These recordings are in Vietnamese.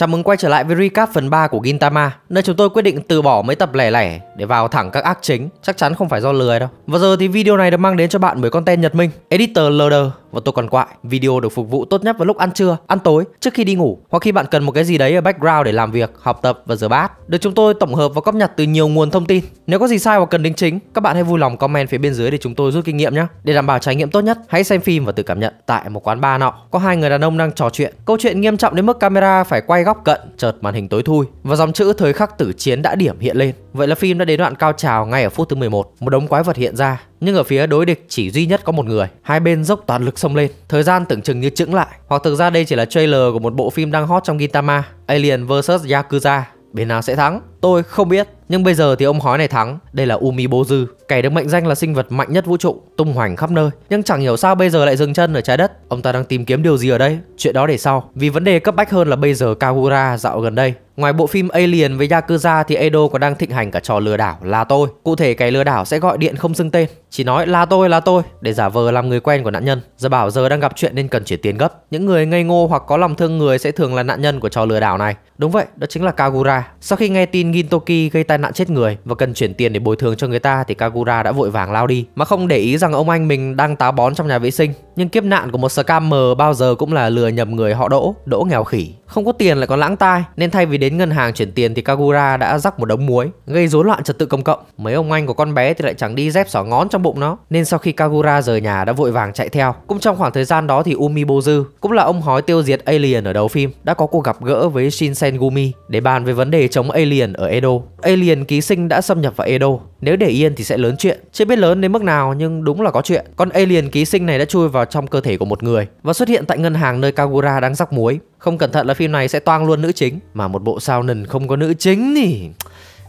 Chào mừng quay trở lại với recap phần 3 của Gintama, nơi chúng tôi quyết định từ bỏ mấy tập lẻ lẻ để vào thẳng các ác chính, chắc chắn không phải do lười đâu. Và giờ thì video này được mang đến cho bạn bởi con tên Nhật Minh, editor LD và tôi còn quại. Video được phục vụ tốt nhất vào lúc ăn trưa, ăn tối, trước khi đi ngủ hoặc khi bạn cần một cái gì đấy ở background để làm việc, học tập và rửa bát. Được chúng tôi tổng hợp và cập nhật từ nhiều nguồn thông tin. Nếu có gì sai hoặc cần đính chính, các bạn hãy vui lòng comment phía bên dưới để chúng tôi rút kinh nghiệm nhé. Để đảm bảo trải nghiệm tốt nhất, hãy xem phim và tự cảm nhận. Tại một quán bar nọ, có hai người đàn ông đang trò chuyện. Câu chuyện nghiêm trọng đến mức camera phải quay góc cận, chợt màn hình tối thui và dòng chữ thời khắc tử chiến đã điểm hiện lên. Vậy là phim đã đến đoạn cao trào ngay ở phút thứ 11, một đống quái vật hiện ra, nhưng ở phía đối địch chỉ duy nhất có một người. Hai bên dốc toàn lực xông lên, thời gian tưởng chừng như chững lại. Hoặc thực ra đây chỉ là trailer của một bộ phim đang hot trong Gintama, Alien vs Yakuza. Bên nào sẽ thắng? Tôi không biết, nhưng bây giờ thì ông hói này thắng, đây là Umi Bozu, kẻ được mệnh danh là sinh vật mạnh nhất vũ trụ, tung hoành khắp nơi, nhưng chẳng hiểu sao bây giờ lại dừng chân ở trái đất. Ông ta đang tìm kiếm điều gì ở đây? Chuyện đó để sau, vì vấn đề cấp bách hơn là bây giờ Kagura dạo gần đây. Ngoài bộ phim Alien với Yakuza thì Edo còn đang thịnh hành cả trò lừa đảo là tôi. Cụ thể cái lừa đảo sẽ gọi điện không xưng tên, chỉ nói là tôi là tôi để giả vờ làm người quen của nạn nhân. Giờ bảo giờ đang gặp chuyện nên cần chuyển tiền gấp. Những người ngây ngô hoặc có lòng thương người sẽ thường là nạn nhân của trò lừa đảo này. Đúng vậy, đó chính là Kagura. Sau khi nghe tin Gintoki gây tai nạn chết người và cần chuyển tiền để bồi thường cho người ta thì Kagura đã vội vàng lao đi mà không để ý rằng ông anh mình đang táo bón trong nhà vệ sinh. Nhưng kiếp nạn của một scammer bao giờ cũng là lừa nhầm người họ đỗ, đỗ nghèo khỉ. Không có tiền lại còn lãng tai, nên thay vì đến ngân hàng chuyển tiền thì Kagura đã rắc một đống muối, gây rối loạn trật tự công cộng. Mấy ông anh của con bé thì lại chẳng đi dép xỏ ngón trong bụng nó, nên sau khi Kagura rời nhà đã vội vàng chạy theo. Cũng trong khoảng thời gian đó thì Umi Umibozu, cũng là ông hói tiêu diệt alien ở đầu phim, đã có cuộc gặp gỡ với Shinsen Gumi để bàn về vấn đề chống alien ở Edo. Alien ký sinh đã xâm nhập vào Edo, nếu để yên thì sẽ lớn chuyện. Chưa biết lớn đến mức nào nhưng đúng là có chuyện. Con alien ký sinh này đã chui vào trong cơ thể của một người và xuất hiện tại ngân hàng nơi Kagura đang rắc muối. Không cẩn thận là phim này sẽ toang luôn nữ chính, mà một bộ sao nần không có nữ chính thì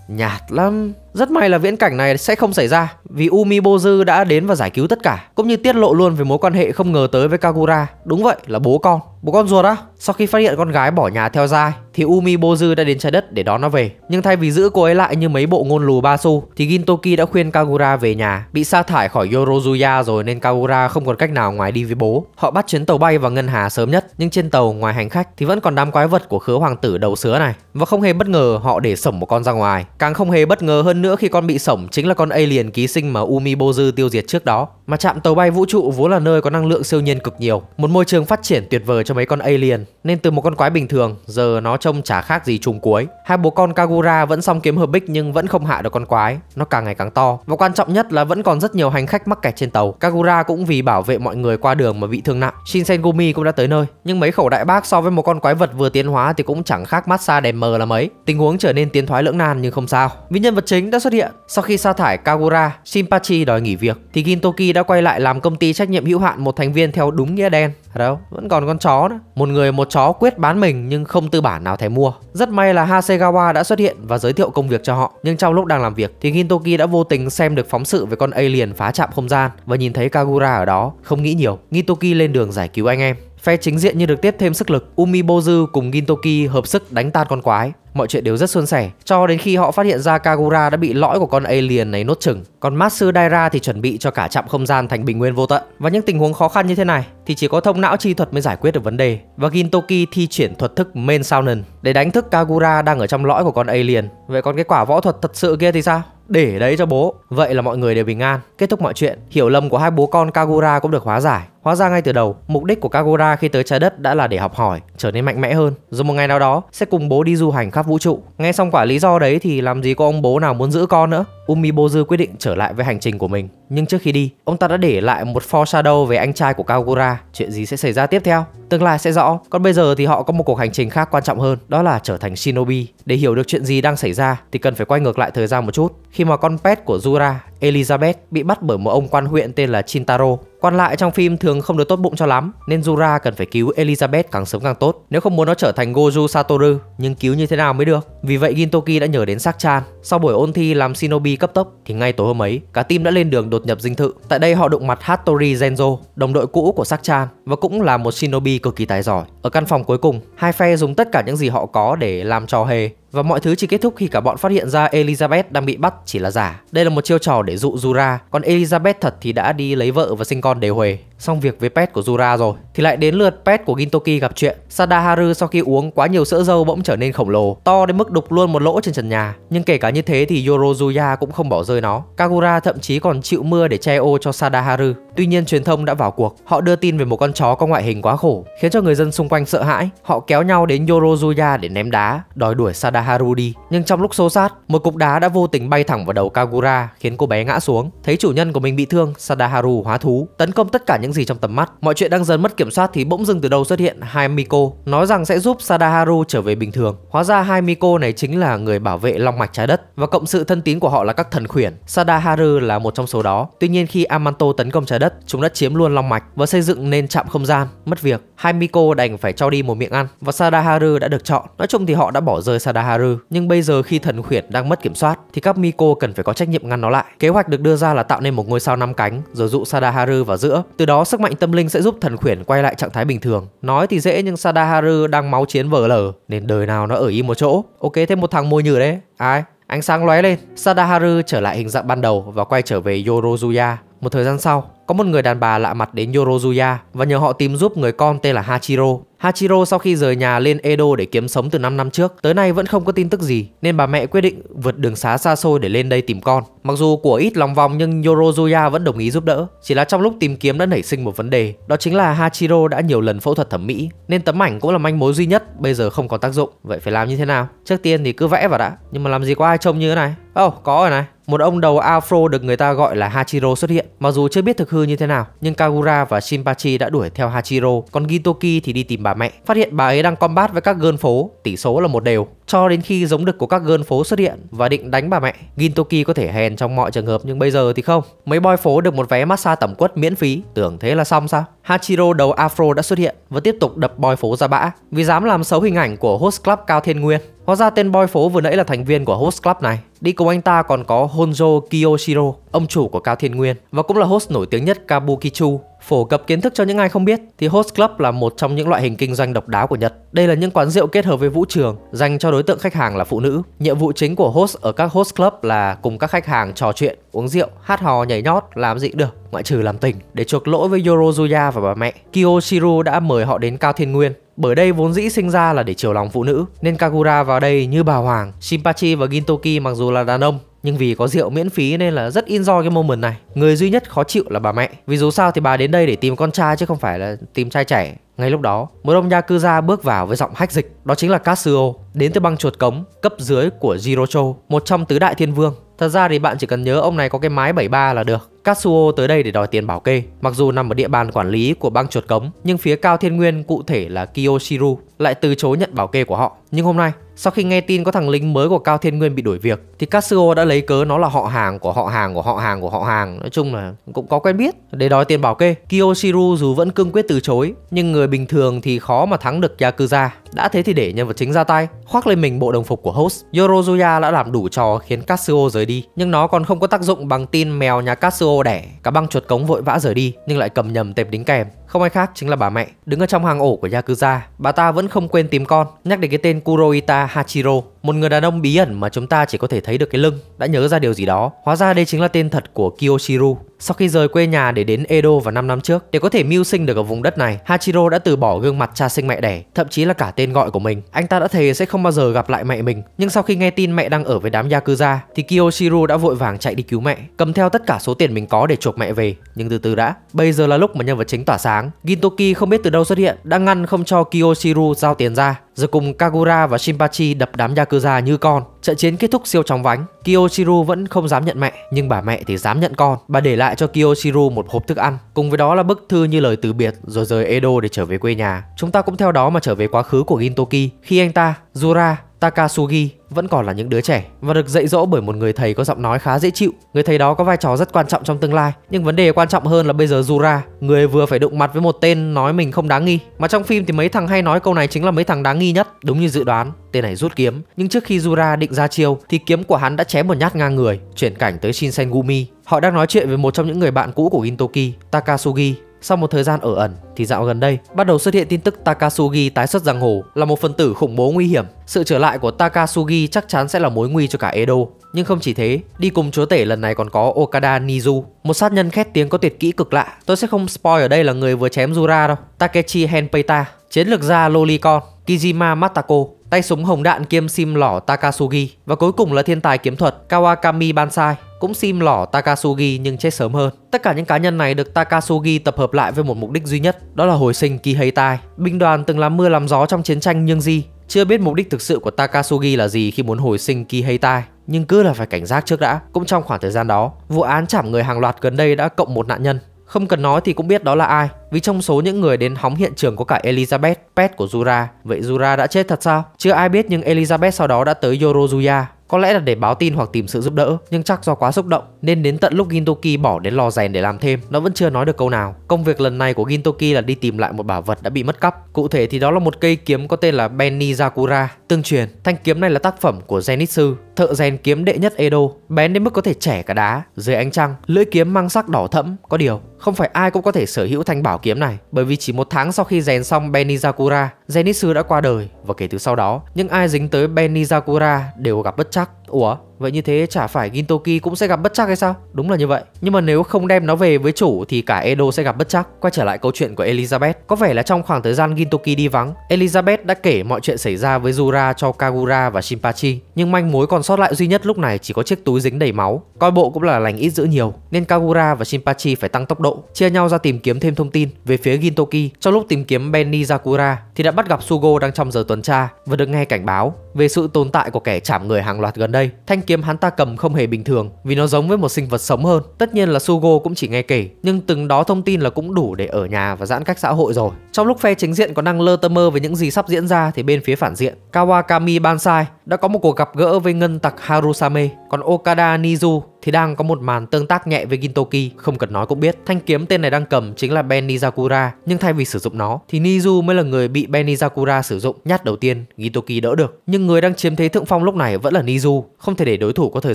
nhạt lắm. Rất may là viễn cảnh này sẽ không xảy ra vì Umi Bozu đã đến và giải cứu tất cả, cũng như tiết lộ luôn về mối quan hệ không ngờ tới với Kagura. Đúng vậy, là bố con. Bố con ruột á? Sau khi phát hiện con gái bỏ nhà theo dai thì Umi Bozu đã đến trái đất để đón nó về. Nhưng thay vì giữ cô ấy lại như mấy bộ ngôn lù ba Basu thì Gintoki đã khuyên Kagura về nhà. Bị sa thải khỏi Yorozuya rồi nên Kagura không còn cách nào ngoài đi với bố. Họ bắt chuyến tàu bay vào ngân hà sớm nhất, nhưng trên tàu ngoài hành khách thì vẫn còn đám quái vật của khứa hoàng tử đầu sứa này. Và không hề bất ngờ họ để sổng một con ra ngoài, càng không hề bất ngờ hơn nữa khi con bị sổng chính là con alien ký sinh mà Umibozu tiêu diệt trước đó. Mà trạm tàu bay vũ trụ vốn là nơi có năng lượng siêu nhiên cực nhiều, một môi trường phát triển tuyệt vời cho mấy con alien, nên từ một con quái bình thường giờ nó trông chả khác gì trùng cuối. Hai bố con Kagura vẫn xong kiếm hợp bích nhưng vẫn không hạ được con quái, nó càng ngày càng to. Và quan trọng nhất là vẫn còn rất nhiều hành khách mắc kẹt trên tàu. Kagura cũng vì bảo vệ mọi người qua đường mà bị thương nặng. Shinsengumi cũng đã tới nơi, nhưng mấy khẩu đại bác so với một con quái vật vừa tiến hóa thì cũng chẳng khác massage đèn mờ là mấy. Tình huống trở nên tiến thoái lưỡng nan nhưng không sao. Vì nhân vật chính đã xuất hiện. Sau khi sa thải Kagura, Shinpachi đòi nghỉ việc thì Gintoki đã quay lại làm công ty trách nhiệm hữu hạn một thành viên theo đúng nghĩa đen. Đâu, vẫn còn con chó nữa. Một người một chó quyết bán mình nhưng không tư bản nào thèm mua. Rất may là Hasegawa đã xuất hiện và giới thiệu công việc cho họ. Nhưng trong lúc đang làm việc thì Gintoki đã vô tình xem được phóng sự về con alien phá chạm không gian và nhìn thấy Kagura ở đó, không nghĩ nhiều. Gintoki lên đường giải cứu anh em. Phe chính diện như được tiếp thêm sức lực, Umibozu cùng Gintoki hợp sức đánh tan con quái. Mọi chuyện đều rất suôn sẻ, cho đến khi họ phát hiện ra Kagura đã bị lõi của con alien này nốt chừng. Còn Matsu Daira thì chuẩn bị cho cả trạm không gian thành bình nguyên vô tận. Và những tình huống khó khăn như thế này thì chỉ có thông não chi thuật mới giải quyết được vấn đề. Và Gintoki thi triển thuật thức Main Sonnen để đánh thức Kagura đang ở trong lõi của con alien. Vậy còn cái quả võ thuật thật sự kia thì sao? Để đấy cho bố. Vậy là mọi người đều bình an. Kết thúc mọi chuyện, hiểu lầm của hai bố con Kagura cũng được hóa giải Hóa ra ngay từ đầu, mục đích của Kagura khi tới trái đất đã là để học hỏi, trở nên mạnh mẽ hơn, rồi một ngày nào đó sẽ cùng bố đi du hành khắp vũ trụ. Nghe xong quả lý do đấy thì làm gì có ông bố nào muốn giữ con nữa. Umibozu quyết định trở lại với hành trình của mình. Nhưng trước khi đi, ông ta đã để lại một foreshadow về anh trai của Kagura. Chuyện gì sẽ xảy ra tiếp theo? Tương lai sẽ rõ. Còn bây giờ thì họ có một cuộc hành trình khác quan trọng hơn, đó là trở thành shinobi. Để hiểu được chuyện gì đang xảy ra thì cần phải quay ngược lại thời gian một chút. Khi mà con pet của Zura, Elizabeth bị bắt bởi một ông quan huyện tên là Chintaro, Quan lại trong phim thường không được tốt bụng cho lắm nên Jura cần phải cứu Elizabeth càng sớm càng tốt nếu không muốn nó trở thành Goju Satoru nhưng cứu như thế nào mới được. Vì vậy Gintoki đã nhờ đến Sakchan. Sau buổi ôn thi làm shinobi cấp tốc thì ngay tối hôm ấy cả team đã lên đường đột nhập dinh thự. Tại đây họ đụng mặt Hattori Genzo, đồng đội cũ của Sakchan và cũng là một shinobi cực kỳ tài giỏi. Ở căn phòng cuối cùng, hai phe dùng tất cả những gì họ có để làm trò hề và mọi thứ chỉ kết thúc khi cả bọn phát hiện ra Elizabeth đang bị bắt chỉ là giả. Đây là một chiêu trò để dụ Jura, còn Elizabeth thật thì đã đi lấy vợ và sinh con để huề. Xong việc với pet của Jura rồi, thì lại đến lượt pet của Gintoki gặp chuyện. Sadaharu sau khi uống quá nhiều sữa dâu bỗng trở nên khổng lồ, to đến mức đục luôn một lỗ trên trần nhà. Nhưng kể cả như thế thì Yorozuya cũng không bỏ rơi nó. Kagura thậm chí còn chịu mưa để che ô cho Sadaharu. Tuy nhiên truyền thông đã vào cuộc, họ đưa tin về một con chó có ngoại hình quá khổ, khiến cho người dân xung quanh sợ hãi. Họ kéo nhau đến Yorozuya để ném đá, đòi đuổi Sadaharu là Harudi. Nhưng trong lúc xô sát, một cục đá đã vô tình bay thẳng vào đầu Kagura khiến cô bé ngã xuống. Thấy chủ nhân của mình bị thương, Sadaharu hóa thú, tấn công tất cả những gì trong tầm mắt. Mọi chuyện đang dần mất kiểm soát thì bỗng dưng từ đâu xuất hiện hai Miko, nói rằng sẽ giúp Sadaharu trở về bình thường. Hóa ra hai Miko này chính là người bảo vệ long mạch trái đất và cộng sự thân tín của họ là các thần khuyển. Sadaharu là một trong số đó. Tuy nhiên khi Amanto tấn công trái đất, chúng đã chiếm luôn long mạch và xây dựng nên trạm không gian, mất việc. Hai Miko đành phải cho đi một miệng ăn và Sadaharu đã được chọn. Nói chung thì họ đã bỏ rơi Sadaharu Haru, nhưng bây giờ khi thần khuyển đang mất kiểm soát thì các Miko cần phải có trách nhiệm ngăn nó lại. Kế hoạch được đưa ra là tạo nên một ngôi sao năm cánh rồi dụ Sadaharu vào giữa. Từ đó sức mạnh tâm linh sẽ giúp thần khuyển quay lại trạng thái bình thường. Nói thì dễ nhưng Sadaharu đang máu chiến vờ lở nên đời nào nó ở im một chỗ. Ok thêm một thằng môi nhử đấy. Ai? Ánh sáng lóe lên, Sadaharu trở lại hình dạng ban đầu và quay trở về Yorozuya. Một thời gian sau, có một người đàn bà lạ mặt đến Yorozuya và nhờ họ tìm giúp người con tên là Hachiro. Hachiro sau khi rời nhà lên Edo để kiếm sống từ 5 năm trước, tới nay vẫn không có tin tức gì, nên bà mẹ quyết định vượt đường xá xa xôi để lên đây tìm con. Mặc dù của ít lòng vòng nhưng Yorozuya vẫn đồng ý giúp đỡ, chỉ là trong lúc tìm kiếm đã nảy sinh một vấn đề, đó chính là Hachiro đã nhiều lần phẫu thuật thẩm mỹ, nên tấm ảnh cũng là manh mối duy nhất bây giờ không còn tác dụng. Vậy phải làm như thế nào? Trước tiên thì cứ vẽ vào đã, nhưng mà làm gì có ai trông như thế này? Ồ, oh, có rồi này một ông đầu afro được người ta gọi là Hachiro xuất hiện. Mặc dù chưa biết thực hư như thế nào, nhưng Kagura và Shinpachi đã đuổi theo Hachiro, còn Gintoki thì đi tìm bà mẹ. Phát hiện bà ấy đang combat với các gơn phố, tỷ số là một đều. Cho đến khi giống đực của các gơn phố xuất hiện và định đánh bà mẹ, Gintoki có thể hèn trong mọi trường hợp nhưng bây giờ thì không. Mấy boy phố được một vé massage tẩm quất miễn phí, tưởng thế là xong sao? Hachiro đầu afro đã xuất hiện và tiếp tục đập boy phố ra bã vì dám làm xấu hình ảnh của host club Cao Thiên Nguyên. Hóa ra tên boy phố vừa nãy là thành viên của host club này. Đi cùng anh ta còn có Honjo Kiyoshiro, ông chủ của Cao Thiên Nguyên và cũng là host nổi tiếng nhất Kabukicho. Phổ cập kiến thức cho những ai không biết thì Host Club là một trong những loại hình kinh doanh độc đáo của Nhật. Đây là những quán rượu kết hợp với vũ trường, dành cho đối tượng khách hàng là phụ nữ. Nhiệm vụ chính của host ở các host club là cùng các khách hàng trò chuyện, uống rượu, hát hò, nhảy nhót, làm gì được, ngoại trừ làm tình. Để chuộc lỗi với Yorozuya và bà mẹ, Kiyoshiro đã mời họ đến Cao Thiên Nguyên bởi đây vốn dĩ sinh ra là để chiều lòng phụ nữ, nên Kagura vào đây như bà Hoàng, Shinpachi và Gintoki mặc dù là đàn ông nhưng vì có rượu miễn phí nên là rất enjoy cái moment này Người duy nhất khó chịu là bà mẹ Vì dù sao thì bà đến đây để tìm con trai chứ không phải là tìm trai trẻ Ngay lúc đó, một ông Yakuza bước vào với giọng hách dịch Đó chính là Katsuo, đến từ băng chuột cống, cấp dưới của Jirocho Một trong tứ đại thiên vương Thật ra thì bạn chỉ cần nhớ ông này có cái mái 73 là được. Katsuo tới đây để đòi tiền bảo kê, mặc dù nằm ở địa bàn quản lý của bang chuột cống, nhưng phía Cao Thiên Nguyên cụ thể là Kiyoshiru lại từ chối nhận bảo kê của họ. Nhưng hôm nay, sau khi nghe tin có thằng lính mới của Cao Thiên Nguyên bị đuổi việc thì Casio đã lấy cớ nó là họ hàng của họ hàng của họ hàng của họ hàng, nói chung là cũng có quen biết để đòi tiền bảo kê. Kiyoshiru dù vẫn cương quyết từ chối, nhưng người bình thường thì khó mà thắng được Yakuza. Đã thế thì để nhân vật chính ra tay, khoác lên mình bộ đồng phục của host. Yorozuya đã làm đủ trò khiến Casio rời đi, nhưng nó còn không có tác dụng bằng tin mèo nhà Casio đẻ. Cả băng chuột cống vội vã rời đi nhưng lại cầm nhầm tệp đính kèm. Không ai khác chính là bà mẹ, đứng ở trong hàng ổ của Yakuza, bà ta vẫn không quên tìm con, nhắc đến cái tên Kuroita Hachiro. Một người đàn ông bí ẩn mà chúng ta chỉ có thể thấy được cái lưng đã nhớ ra điều gì đó. Hóa ra đây chính là tên thật của Kyoshiru. Sau khi rời quê nhà để đến Edo vào 5 năm trước để có thể mưu sinh được ở vùng đất này, Hachiro đã từ bỏ gương mặt cha sinh mẹ đẻ, thậm chí là cả tên gọi của mình. Anh ta đã thề sẽ không bao giờ gặp lại mẹ mình, nhưng sau khi nghe tin mẹ đang ở với đám yakuza thì Kyoshiru đã vội vàng chạy đi cứu mẹ, cầm theo tất cả số tiền mình có để chuộc mẹ về. Nhưng từ từ đã, bây giờ là lúc mà nhân vật chính tỏa sáng. Gintoki không biết từ đâu xuất hiện đã ngăn không cho Kyoshiru giao tiền ra rồi cùng Kagura và Shinpachi đập đám Yakuza như con. Trận chiến kết thúc siêu chóng vánh, Kiyoshiru vẫn không dám nhận mẹ, nhưng bà mẹ thì dám nhận con. Bà để lại cho Kiyoshiru một hộp thức ăn, cùng với đó là bức thư như lời từ biệt rồi rời Edo để trở về quê nhà. Chúng ta cũng theo đó mà trở về quá khứ của Gintoki khi anh ta, Zura Takasugi vẫn còn là những đứa trẻ và được dạy dỗ bởi một người thầy có giọng nói khá dễ chịu. Người thầy đó có vai trò rất quan trọng trong tương lai, nhưng vấn đề quan trọng hơn là bây giờ Jura, người vừa phải đụng mặt với một tên nói mình không đáng nghi, mà trong phim thì mấy thằng hay nói câu này chính là mấy thằng đáng nghi nhất, đúng như dự đoán. Tên này rút kiếm, nhưng trước khi Jura định ra chiêu thì kiếm của hắn đã chém một nhát ngang người, chuyển cảnh tới Shinsengumi. Họ đang nói chuyện với một trong những người bạn cũ của Gintoki, Takasugi, sau một thời gian ở ẩn thì dạo gần đây bắt đầu xuất hiện tin tức Takasugi tái xuất giang hồ là một phần tử khủng bố nguy hiểm. Sự trở lại của Takasugi chắc chắn sẽ là mối nguy cho cả Edo. Nhưng không chỉ thế, đi cùng chúa tể lần này còn có Okada Nizu, một sát nhân khét tiếng có tuyệt kỹ cực lạ. Tôi sẽ không spoil ở đây là người vừa chém Jura đâu. Takechi Henpeita, chiến lược gia Lolicon, Kijima Matako, tay súng hồng đạn kiêm sim lỏ Takasugi và cuối cùng là thiên tài kiếm thuật Kawakami Bansai cũng sim lỏ Takasugi nhưng chết sớm hơn. Tất cả những cá nhân này được Takasugi tập hợp lại với một mục đích duy nhất, đó là hồi sinh Kiheitai. Binh đoàn từng làm mưa làm gió trong chiến tranh nhưng gì chưa biết mục đích thực sự của Takasugi là gì khi muốn hồi sinh Kiheitai nhưng cứ là phải cảnh giác trước đã. Cũng trong khoảng thời gian đó, vụ án chảm người hàng loạt gần đây đã cộng một nạn nhân không cần nói thì cũng biết đó là ai, vì trong số những người đến hóng hiện trường có cả Elizabeth, pet của Zura. Vậy Zura đã chết thật sao? Chưa ai biết nhưng Elizabeth sau đó đã tới Yorozuya, có lẽ là để báo tin hoặc tìm sự giúp đỡ, nhưng chắc do quá xúc động nên đến tận lúc Gintoki bỏ đến lò rèn để làm thêm, nó vẫn chưa nói được câu nào. Công việc lần này của Gintoki là đi tìm lại một bảo vật đã bị mất cắp. Cụ thể thì đó là một cây kiếm có tên là Benizakura, Tương truyền, thanh kiếm này là tác phẩm của Zenitsu, thợ rèn kiếm đệ nhất Edo, bén đến mức có thể chẻ cả đá. Dưới ánh trăng, lưỡi kiếm mang sắc đỏ thẫm, có điều không phải ai cũng có thể sở hữu thanh bảo kiếm này, bởi vì chỉ một tháng sau khi rèn xong Benizakura, Zenitsu đã qua đời và kể từ sau đó, những ai dính tới Benizakura đều gặp bất chắc. Ủa, vậy như thế chả phải Gintoki cũng sẽ gặp bất chắc hay sao? Đúng là như vậy. Nhưng mà nếu không đem nó về với chủ thì cả Edo sẽ gặp bất chắc. Quay trở lại câu chuyện của Elizabeth. Có vẻ là trong khoảng thời gian Gintoki đi vắng, Elizabeth đã kể mọi chuyện xảy ra với Zura cho Kagura và Shinpachi. Nhưng manh mối còn sót lại duy nhất lúc này chỉ có chiếc túi dính đầy máu. Coi bộ cũng là lành ít dữ nhiều, nên Kagura và Shinpachi phải tăng tốc độ, chia nhau ra tìm kiếm thêm thông tin. Về phía Gintoki, trong lúc tìm kiếm Benny Zakura thì đã bắt gặp Sugo đang trong giờ tuần tra và được nghe cảnh báo về sự tồn tại của kẻ chạm người hàng loạt gần đây đây, thanh kiếm hắn ta cầm không hề bình thường vì nó giống với một sinh vật sống hơn. Tất nhiên là Sugo cũng chỉ nghe kể, nhưng từng đó thông tin là cũng đủ để ở nhà và giãn cách xã hội rồi. Trong lúc phe chính diện có đang lơ tơ mơ về những gì sắp diễn ra thì bên phía phản diện, Kawakami Bansai đã có một cuộc gặp gỡ với ngân tặc Harusame, còn Okada Nizu thì đang có một màn tương tác nhẹ với Gintoki, không cần nói cũng biết. Thanh kiếm tên này đang cầm chính là Ben Nizakura, nhưng thay vì sử dụng nó thì Nizu mới là người bị Ben Nizakura sử dụng. Nhát đầu tiên, Gintoki đỡ được, nhưng người đang chiếm thế thượng phong lúc này vẫn là Nizu, không thể để đối thủ có thời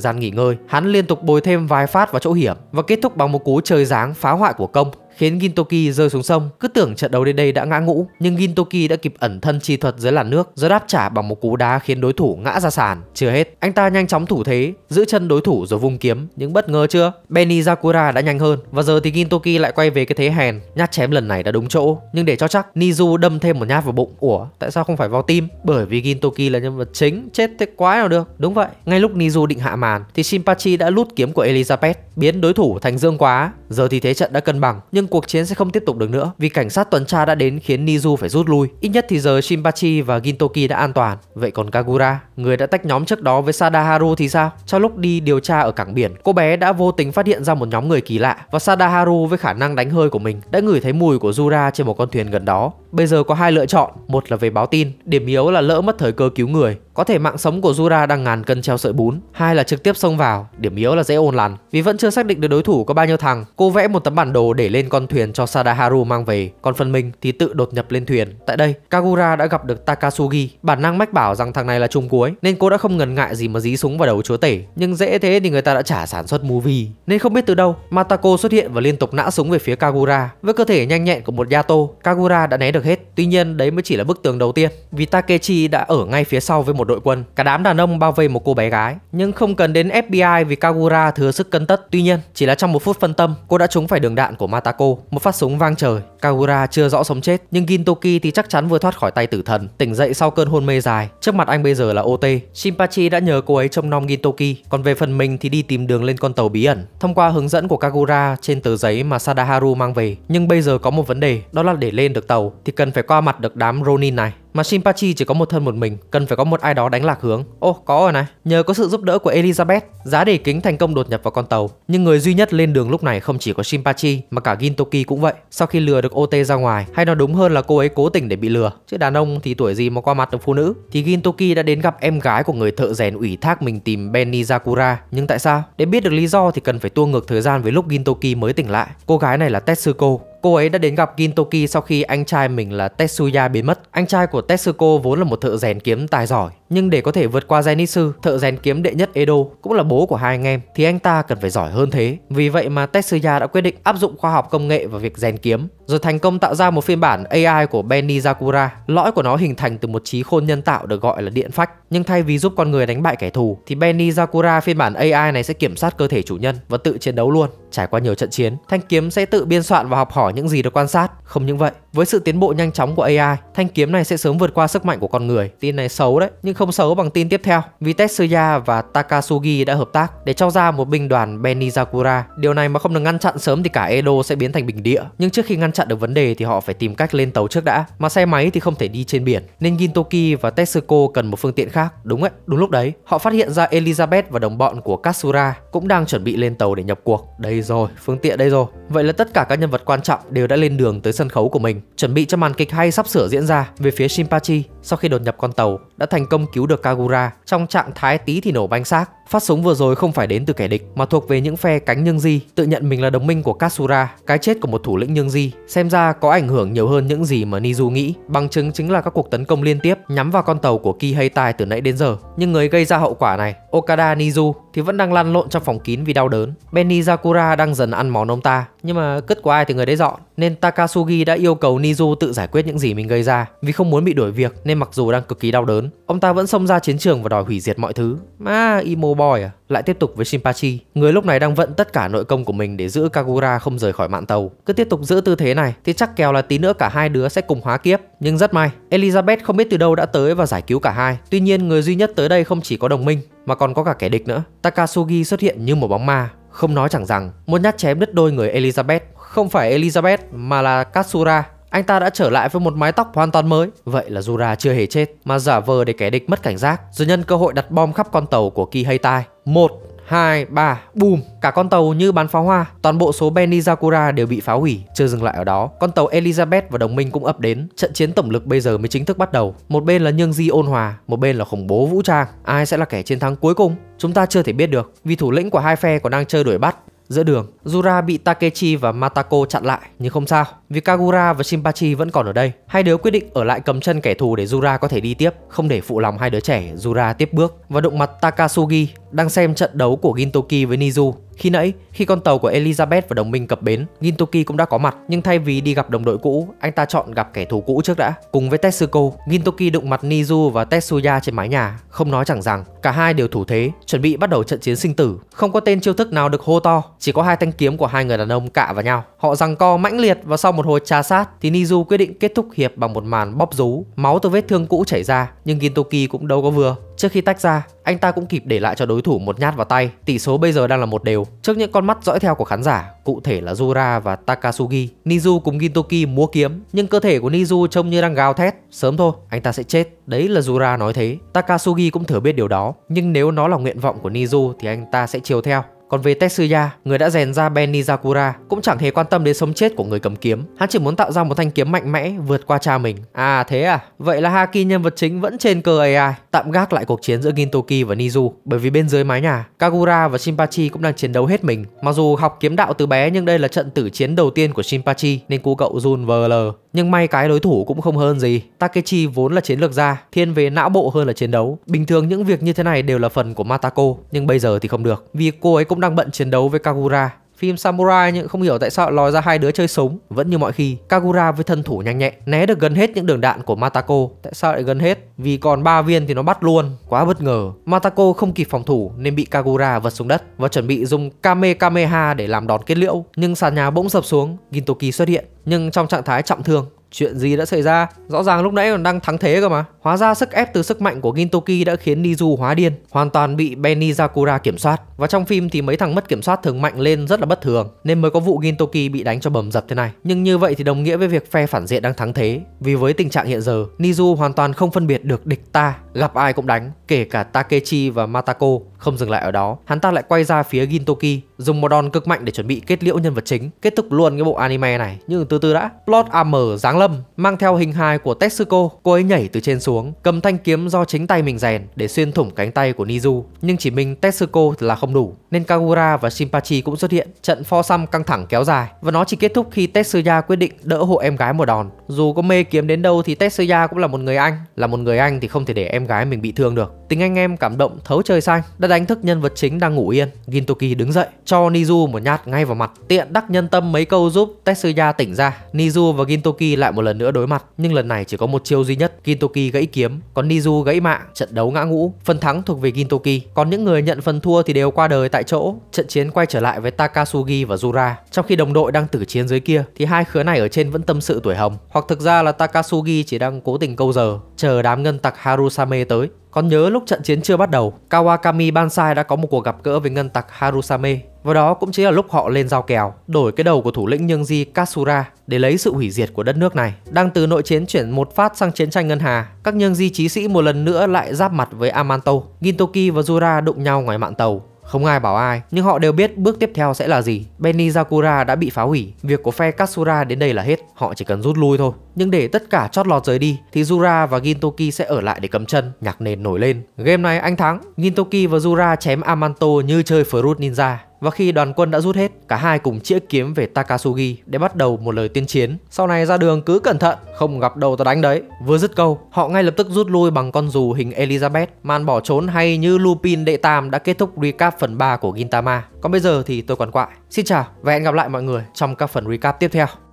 gian nghỉ ngơi. Hắn liên tục bồi thêm vài phát vào chỗ hiểm và kết thúc bằng một cú trời giáng phá hoại của công khiến Gintoki rơi xuống sông. Cứ tưởng trận đấu đến đây đã ngã ngũ, nhưng Gintoki đã kịp ẩn thân chi thuật dưới làn nước rồi đáp trả bằng một cú đá khiến đối thủ ngã ra sàn. Chưa hết, anh ta nhanh chóng thủ thế, giữ chân đối thủ rồi vung kiếm, những bất ngờ chưa? Benny Sakura đã nhanh hơn và giờ thì Gintoki lại quay về cái thế hèn, nhát chém lần này đã đúng chỗ, nhưng để cho chắc, Nizu đâm thêm một nhát vào bụng. Ủa, tại sao không phải vào tim? Bởi vì Gintoki là nhân vật chính, chết thế quái nào được. Đúng vậy, ngay lúc Nizu định hạ màn thì Shinpachi đã lút kiếm của Elizabeth, biến đối thủ thành dương quá. Giờ thì thế trận đã cân bằng, nhưng nhưng cuộc chiến sẽ không tiếp tục được nữa vì cảnh sát tuần tra đã đến khiến Nizu phải rút lui. Ít nhất thì giờ Shinpachi và Gintoki đã an toàn. Vậy còn Kagura, người đã tách nhóm trước đó với Sadaharu thì sao? Trong lúc đi điều tra ở cảng biển, cô bé đã vô tình phát hiện ra một nhóm người kỳ lạ và Sadaharu với khả năng đánh hơi của mình đã ngửi thấy mùi của Jura trên một con thuyền gần đó. Bây giờ có hai lựa chọn, một là về báo tin, điểm yếu là lỡ mất thời cơ cứu người, có thể mạng sống của Jura đang ngàn cân treo sợi bún, hai là trực tiếp xông vào, điểm yếu là dễ ôn lằn. Vì vẫn chưa xác định được đối thủ có bao nhiêu thằng, cô vẽ một tấm bản đồ để lên con thuyền cho Sadaharu mang về, còn phần mình thì tự đột nhập lên thuyền. Tại đây, Kagura đã gặp được Takasugi, bản năng mách bảo rằng thằng này là trung cuối, nên cô đã không ngần ngại gì mà dí súng vào đầu chúa tể. Nhưng dễ thế thì người ta đã trả sản xuất movie, nên không biết từ đâu, Matako xuất hiện và liên tục nã súng về phía Kagura. Với cơ thể nhanh nhẹn của một Yato, Kagura đã né được hết. Tuy nhiên, đấy mới chỉ là bức tường đầu tiên, vì Takechi đã ở ngay phía sau với một một đội quân. Cả đám đàn ông bao vây một cô bé gái, nhưng không cần đến FBI vì Kagura thừa sức cân tất. Tuy nhiên, chỉ là trong một phút phân tâm, cô đã trúng phải đường đạn của Matako, một phát súng vang trời. Kagura chưa rõ sống chết, nhưng Gintoki thì chắc chắn vừa thoát khỏi tay tử thần, tỉnh dậy sau cơn hôn mê dài. Trước mặt anh bây giờ là OT. Shinpachi đã nhờ cô ấy trông nom Gintoki, còn về phần mình thì đi tìm đường lên con tàu bí ẩn thông qua hướng dẫn của Kagura trên tờ giấy mà Sadaharu mang về. Nhưng bây giờ có một vấn đề, đó là để lên được tàu thì cần phải qua mặt được đám Ronin này. Mà Shinpachi chỉ có một thân một mình, cần phải có một ai đó đánh lạc hướng. Ô, oh, có rồi này. Nhờ có sự giúp đỡ của Elizabeth, giá đề kính thành công đột nhập vào con tàu. Nhưng người duy nhất lên đường lúc này không chỉ có Shinpachi mà cả Gintoki cũng vậy. Sau khi lừa được OT ra ngoài, hay nói đúng hơn là cô ấy cố tình để bị lừa. Chứ đàn ông thì tuổi gì mà qua mặt được phụ nữ. Thì Gintoki đã đến gặp em gái của người thợ rèn ủy thác mình tìm Benny Zakura. Nhưng tại sao? Để biết được lý do thì cần phải tua ngược thời gian với lúc Gintoki mới tỉnh lại. Cô gái này là Tetsuko, Cô ấy đã đến gặp Gintoki sau khi anh trai mình là Tetsuya biến mất. Anh trai của Tetsuko vốn là một thợ rèn kiếm tài giỏi, nhưng để có thể vượt qua Zenitsu, thợ rèn kiếm đệ nhất Edo cũng là bố của hai anh em, thì anh ta cần phải giỏi hơn thế. Vì vậy mà Tetsuya đã quyết định áp dụng khoa học công nghệ vào việc rèn kiếm, rồi thành công tạo ra một phiên bản AI của Benny Zakura. Lõi của nó hình thành từ một trí khôn nhân tạo được gọi là điện phách, nhưng thay vì giúp con người đánh bại kẻ thù, thì Benny Zakura phiên bản AI này sẽ kiểm soát cơ thể chủ nhân và tự chiến đấu luôn. Trải qua nhiều trận chiến, thanh kiếm sẽ tự biên soạn và học hỏi những gì được quan sát. Không những vậy, với sự tiến bộ nhanh chóng của AI, thanh kiếm này sẽ sớm vượt qua sức mạnh của con người. Tin này xấu đấy, nhưng không xấu bằng tin tiếp theo. Vì Tetsuya và Takasugi đã hợp tác để cho ra một binh đoàn Benizakura. Điều này mà không được ngăn chặn sớm thì cả Edo sẽ biến thành bình địa. Nhưng trước khi ngăn chặn được vấn đề thì họ phải tìm cách lên tàu trước đã, mà xe máy thì không thể đi trên biển. Nên Gintoki và Tetsuko cần một phương tiện khác. Đúng ấy đúng lúc đấy, họ phát hiện ra Elizabeth và đồng bọn của Katsura cũng đang chuẩn bị lên tàu để nhập cuộc. Đây rồi, phương tiện đây rồi. Vậy là tất cả các nhân vật quan trọng đều đã lên đường tới sân khấu của mình chuẩn bị cho màn kịch hay sắp sửa diễn ra về phía Shinpachi sau khi đột nhập con tàu đã thành công cứu được Kagura trong trạng thái tí thì nổ banh xác. Phát súng vừa rồi không phải đến từ kẻ địch mà thuộc về những phe cánh Nhương Di tự nhận mình là đồng minh của Katsura, cái chết của một thủ lĩnh Nhương Di xem ra có ảnh hưởng nhiều hơn những gì mà Nizu nghĩ. Bằng chứng chính là các cuộc tấn công liên tiếp nhắm vào con tàu của Kiheitai từ nãy đến giờ. Nhưng người gây ra hậu quả này, Okada Nizu thì vẫn đang lăn lộn trong phòng kín vì đau đớn. Benny Zakura đang dần ăn món ông ta, nhưng mà cất của ai thì người đấy dọn. Nên Takasugi đã yêu cầu Nizu tự giải quyết những gì mình gây ra vì không muốn bị đuổi việc nên mặc dù đang cực kỳ đau đớn lớn. Ông ta vẫn xông ra chiến trường và đòi hủy diệt mọi thứ. Mà Imo Boy à? Lại tiếp tục với Shinpachi, người lúc này đang vận tất cả nội công của mình để giữ Kagura không rời khỏi mạn tàu. Cứ tiếp tục giữ tư thế này thì chắc kèo là tí nữa cả hai đứa sẽ cùng hóa kiếp. Nhưng rất may, Elizabeth không biết từ đâu đã tới và giải cứu cả hai. Tuy nhiên người duy nhất tới đây không chỉ có đồng minh mà còn có cả kẻ địch nữa. Takasugi xuất hiện như một bóng ma, không nói chẳng rằng, một nhát chém đứt đôi người Elizabeth. Không phải Elizabeth mà là Katsura anh ta đã trở lại với một mái tóc hoàn toàn mới. Vậy là Jura chưa hề chết, mà giả vờ để kẻ địch mất cảnh giác, rồi nhân cơ hội đặt bom khắp con tàu của Kiheitai. Một hai, ba, bùm! Cả con tàu như bắn pháo hoa Toàn bộ số Benizakura đều bị phá hủy Chưa dừng lại ở đó Con tàu Elizabeth và đồng minh cũng ập đến Trận chiến tổng lực bây giờ mới chính thức bắt đầu Một bên là nhưng di ôn hòa Một bên là khủng bố vũ trang Ai sẽ là kẻ chiến thắng cuối cùng Chúng ta chưa thể biết được Vì thủ lĩnh của hai phe còn đang chơi đuổi bắt Giữa đường, Jura bị Takechi và Matako chặn lại, nhưng không sao, vì Kagura và Shinpachi vẫn còn ở đây. Hai đứa quyết định ở lại cầm chân kẻ thù để Jura có thể đi tiếp, không để phụ lòng hai đứa trẻ, Jura tiếp bước và đụng mặt Takasugi đang xem trận đấu của Gintoki với Nizu khi nãy, khi con tàu của Elizabeth và đồng minh cập bến, Gintoki cũng đã có mặt, nhưng thay vì đi gặp đồng đội cũ, anh ta chọn gặp kẻ thù cũ trước đã. Cùng với Tetsuko, Gintoki đụng mặt Nizu và Tetsuya trên mái nhà, không nói chẳng rằng. Cả hai đều thủ thế, chuẩn bị bắt đầu trận chiến sinh tử. Không có tên chiêu thức nào được hô to, chỉ có hai thanh kiếm của hai người đàn ông cạ vào nhau. Họ giằng co mãnh liệt và sau một hồi trà sát thì Nizu quyết định kết thúc hiệp bằng một màn bóp rú, máu từ vết thương cũ chảy ra, nhưng Gintoki cũng đâu có vừa. Trước khi tách ra, anh ta cũng kịp để lại cho đối thủ một nhát vào tay. Tỷ số bây giờ đang là một đều. Trước những con mắt dõi theo của khán giả, cụ thể là Jura và Takasugi, Nizu cùng Gintoki múa kiếm, nhưng cơ thể của Nizu trông như đang gào thét. Sớm thôi, anh ta sẽ chết. Đấy là Jura nói thế. Takasugi cũng thừa biết điều đó, nhưng nếu nó là nguyện vọng của Nizu thì anh ta sẽ chiều theo. Còn về Tetsuya, người đã rèn ra Ben Nizakura, cũng chẳng hề quan tâm đến sống chết của người cầm kiếm. Hắn chỉ muốn tạo ra một thanh kiếm mạnh mẽ vượt qua cha mình. À thế à, vậy là Haki nhân vật chính vẫn trên cờ AI, tạm gác lại cuộc chiến giữa Gintoki và Nizu, bởi vì bên dưới mái nhà, Kagura và Shinpachi cũng đang chiến đấu hết mình. Mặc dù học kiếm đạo từ bé nhưng đây là trận tử chiến đầu tiên của Shinpachi nên cô cậu run vờ lờ. Nhưng may cái đối thủ cũng không hơn gì. Takechi vốn là chiến lược gia, thiên về não bộ hơn là chiến đấu. Bình thường những việc như thế này đều là phần của Matako, nhưng bây giờ thì không được, vì cô ấy cũng cũng đang bận chiến đấu với Kagura. Phim Samurai nhưng không hiểu tại sao lòi ra hai đứa chơi súng Vẫn như mọi khi Kagura với thân thủ nhanh nhẹn Né được gần hết những đường đạn của Matako Tại sao lại gần hết? Vì còn ba viên thì nó bắt luôn Quá bất ngờ Matako không kịp phòng thủ nên bị Kagura vật xuống đất Và chuẩn bị dùng Kame Kameha để làm đòn kết liễu Nhưng sàn nhà bỗng sập xuống Gintoki xuất hiện Nhưng trong trạng thái trọng thương Chuyện gì đã xảy ra? Rõ ràng lúc nãy còn đang thắng thế cơ mà. Hóa ra sức ép từ sức mạnh của Gintoki đã khiến Nizu hóa điên, hoàn toàn bị Benny Zakura kiểm soát. Và trong phim thì mấy thằng mất kiểm soát thường mạnh lên rất là bất thường, nên mới có vụ Gintoki bị đánh cho bầm dập thế này. Nhưng như vậy thì đồng nghĩa với việc phe phản diện đang thắng thế. Vì với tình trạng hiện giờ, Nizu hoàn toàn không phân biệt được địch ta, gặp ai cũng đánh, kể cả Takechi và Matako. Không dừng lại ở đó, hắn ta lại quay ra phía Gintoki dùng một đòn cực mạnh để chuẩn bị kết liễu nhân vật chính, kết thúc luôn cái bộ anime này. Nhưng từ từ đã, Plot Armor giáng lâm, mang theo hình hài của Tetsuko, cô ấy nhảy từ trên xuống, cầm thanh kiếm do chính tay mình rèn để xuyên thủng cánh tay của Nizu, nhưng chỉ mình Tetsuko là không đủ, nên Kagura và Shinpachi cũng xuất hiện. Trận pho xăm căng thẳng kéo dài và nó chỉ kết thúc khi Tetsuya quyết định đỡ hộ em gái một đòn. Dù có mê kiếm đến đâu thì Tetsuya cũng là một người anh, là một người anh thì không thể để em gái mình bị thương được. Tình anh em cảm động thấu trời xanh đã đánh thức nhân vật chính đang ngủ yên. Gintoki đứng dậy cho Nizu một nhát ngay vào mặt, tiện đắc nhân tâm mấy câu giúp Tetsuya tỉnh ra. Nizu và Gintoki lại một lần nữa đối mặt, nhưng lần này chỉ có một chiêu duy nhất, Gintoki gãy kiếm, còn Nizu gãy mạng, trận đấu ngã ngũ, phần thắng thuộc về Gintoki. Còn những người nhận phần thua thì đều qua đời tại chỗ. Trận chiến quay trở lại với Takasugi và Jura. Trong khi đồng đội đang tử chiến dưới kia thì hai khứa này ở trên vẫn tâm sự tuổi hồng, hoặc thực ra là Takasugi chỉ đang cố tình câu giờ, chờ đám ngân tặc Harusame tới. Còn nhớ lúc trận chiến chưa bắt đầu, Kawakami Bansai đã có một cuộc gặp gỡ với ngân tặc Harusame. Và đó cũng chính là lúc họ lên giao kèo, đổi cái đầu của thủ lĩnh Nhương Di Kasura để lấy sự hủy diệt của đất nước này. Đang từ nội chiến chuyển một phát sang chiến tranh ngân hà, các Nhương Di trí sĩ một lần nữa lại giáp mặt với Amanto. Gintoki và Jura đụng nhau ngoài mạng tàu không ai bảo ai, nhưng họ đều biết bước tiếp theo sẽ là gì. Benny Zakura đã bị phá hủy, việc của phe Katsura đến đây là hết, họ chỉ cần rút lui thôi. Nhưng để tất cả chót lọt rời đi thì Zura và Gintoki sẽ ở lại để cầm chân, nhạc nền nổi lên. Game này anh thắng, Gintoki và Zura chém Amanto như chơi Fruit Ninja. Và khi đoàn quân đã rút hết, cả hai cùng chĩa kiếm về Takasugi để bắt đầu một lời tuyên chiến. Sau này ra đường cứ cẩn thận, không gặp đầu ta đánh đấy. Vừa dứt câu, họ ngay lập tức rút lui bằng con dù hình Elizabeth. Màn bỏ trốn hay như Lupin đệ tam đã kết thúc recap phần 3 của Gintama. Còn bây giờ thì tôi còn quại. Xin chào và hẹn gặp lại mọi người trong các phần recap tiếp theo.